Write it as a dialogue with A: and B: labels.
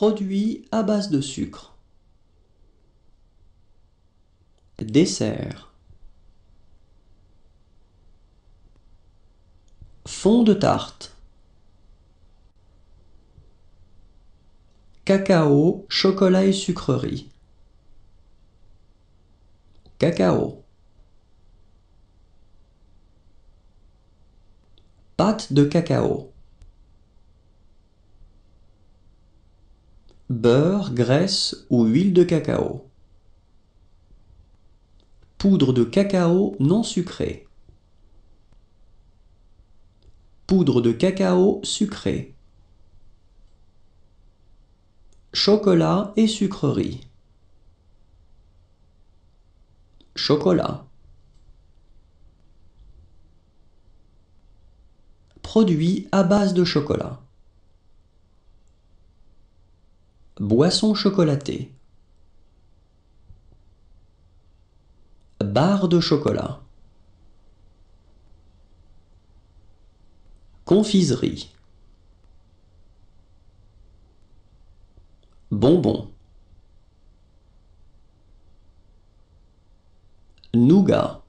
A: Produits à base de sucre.
B: Dessert. Fond de tarte. Cacao, chocolat et sucrerie. Cacao. Pâte de cacao. beurre, graisse ou huile de cacao. Poudre de cacao non sucrée. Poudre de cacao sucrée. Chocolat et sucreries. Chocolat. Produits à base de chocolat. Boisson chocolatée. Barre de chocolat. Confiserie. Bonbon.
A: Nougat.